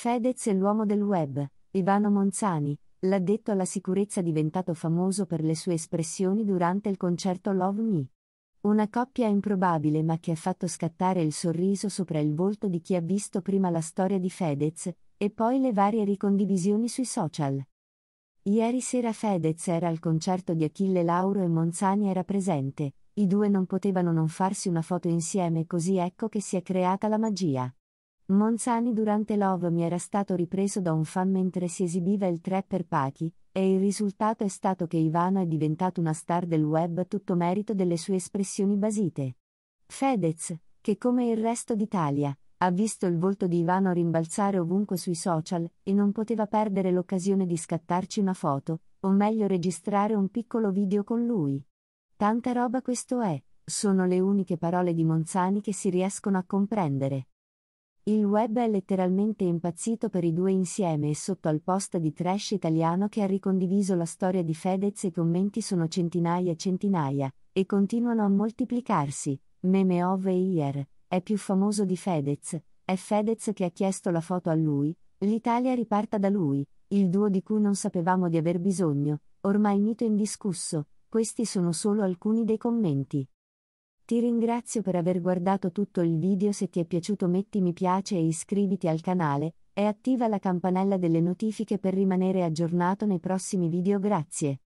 Fedez è l'uomo del web, Ivano Monzani, l'addetto alla sicurezza diventato famoso per le sue espressioni durante il concerto Love Me. Una coppia improbabile ma che ha fatto scattare il sorriso sopra il volto di chi ha visto prima la storia di Fedez, e poi le varie ricondivisioni sui social. Ieri sera Fedez era al concerto di Achille Lauro e Monzani era presente, i due non potevano non farsi una foto insieme così ecco che si è creata la magia. Monzani durante Love mi era stato ripreso da un fan mentre si esibiva il per Pachi, e il risultato è stato che Ivano è diventato una star del web tutto merito delle sue espressioni basite. Fedez, che come il resto d'Italia, ha visto il volto di Ivano rimbalzare ovunque sui social e non poteva perdere l'occasione di scattarci una foto, o meglio registrare un piccolo video con lui. Tanta roba questo è, sono le uniche parole di Monzani che si riescono a comprendere. Il web è letteralmente impazzito per i due insieme e sotto al post di Trash Italiano che ha ricondiviso la storia di Fedez i commenti sono centinaia e centinaia, e continuano a moltiplicarsi. Meme of Year, è più famoso di Fedez, è Fedez che ha chiesto la foto a lui, l'Italia riparta da lui, il duo di cui non sapevamo di aver bisogno, ormai mito indiscusso, questi sono solo alcuni dei commenti. Ti ringrazio per aver guardato tutto il video se ti è piaciuto metti mi piace e iscriviti al canale, e attiva la campanella delle notifiche per rimanere aggiornato nei prossimi video grazie.